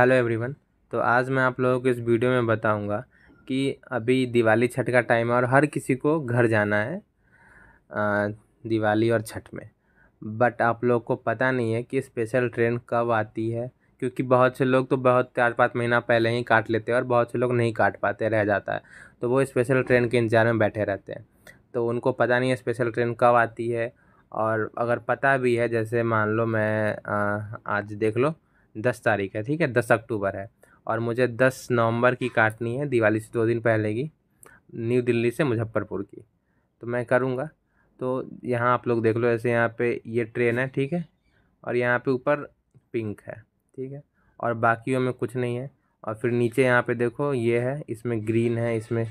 hello everyone तो आज मैं आप लोगों को इस वीडियो में बताऊंगा कि अभी दिवाली छठ का टाइम है और हर किसी को घर जाना है दिवाली और छठ में बट आप लोग को पता नहीं है कि स्पेशल ट्रेन कब आती है क्योंकि बहुत से लोग तो बहुत चार पाँच महीना पहले ही काट लेते हैं और बहुत से लोग नहीं काट पाते रह जाता है तो वो स्पेशल ट्रेन के इंतज़ार में बैठे रहते हैं तो उनको पता नहीं है स्पेशल ट्रेन कब आती है और अगर पता भी है जैसे मान लो मैं आज देख लो दस तारीख है ठीक है दस अक्टूबर है और मुझे दस नवंबर की काटनी है दिवाली से दो दिन पहले की न्यू दिल्ली से मुजफ्फ़रपुर की तो मैं करूँगा तो यहाँ आप लोग देख लो ऐसे यहाँ पे ये ट्रेन है ठीक है और यहाँ पे ऊपर पिंक है ठीक है और बाकियों में कुछ नहीं है और फिर नीचे यहाँ पे देखो ये है इसमें ग्रीन है इसमें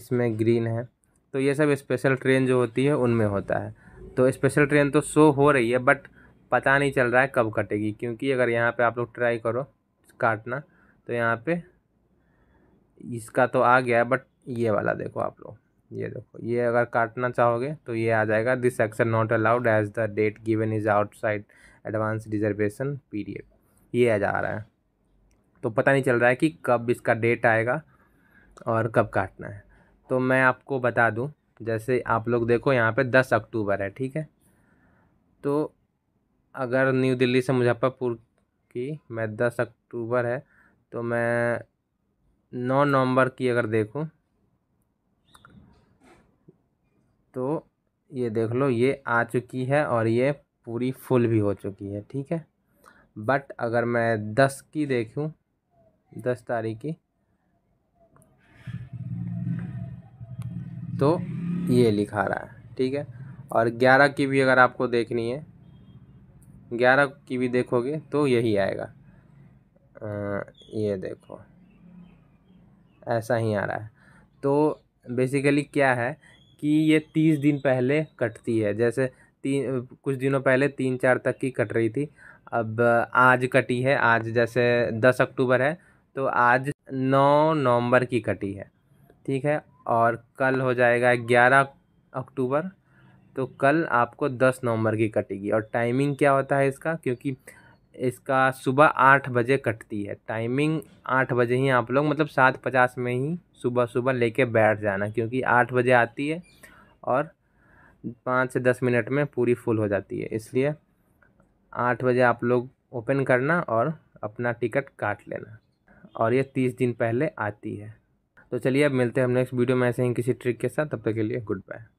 इसमें ग्रीन है तो ये सब स्पेशल ट्रेन जो होती है उनमें होता है तो स्पेशल ट्रेन तो शो हो रही है बट पता नहीं चल रहा है कब कटेगी क्योंकि अगर यहाँ पे आप लोग ट्राई करो काटना तो यहाँ पे इसका तो आ गया बट ये वाला देखो आप लोग ये देखो ये अगर काटना चाहोगे तो ये आ जाएगा this action not allowed as the date given is outside advance reservation period ये आ जा रहा है तो पता नहीं चल रहा है कि कब इसका डेट आएगा और कब काटना है तो मैं आपको बता दूँ जैसे आप लोग देखो यहाँ पे दस अक्टूबर है ठीक है तो अगर न्यू दिल्ली से मुजफ्फरपुर की मैं दस अक्टूबर है तो मैं नौ नवंबर की अगर देखूं तो ये देख लो ये आ चुकी है और ये पूरी फुल भी हो चुकी है ठीक है बट अगर मैं दस की देखूं दस तारीख की तो ये लिखा रहा है ठीक है और ग्यारह की भी अगर आपको देखनी है ग्यारह की भी देखोगे तो यही आएगा आ, ये देखो ऐसा ही आ रहा है तो बेसिकली क्या है कि ये तीस दिन पहले कटती है जैसे तीन कुछ दिनों पहले तीन चार तक की कट रही थी अब आज कटी है आज जैसे दस अक्टूबर है तो आज नौ नवंबर की कटी है ठीक है और कल हो जाएगा ग्यारह अक्टूबर तो कल आपको दस नवंबर की कटेगी और टाइमिंग क्या होता है इसका क्योंकि इसका सुबह आठ बजे कटती है टाइमिंग आठ बजे ही आप लोग मतलब सात पचास में ही सुबह सुबह लेके बैठ जाना क्योंकि आठ बजे आती है और पाँच से दस मिनट में पूरी फुल हो जाती है इसलिए आठ बजे आप लोग ओपन करना और अपना टिकट काट लेना और ये तीस दिन पहले आती है तो चलिए अब मिलते हैं हम नेक्स्ट वीडियो में ऐसे ही किसी ट्रिक के साथ तब तक के लिए गुड बाय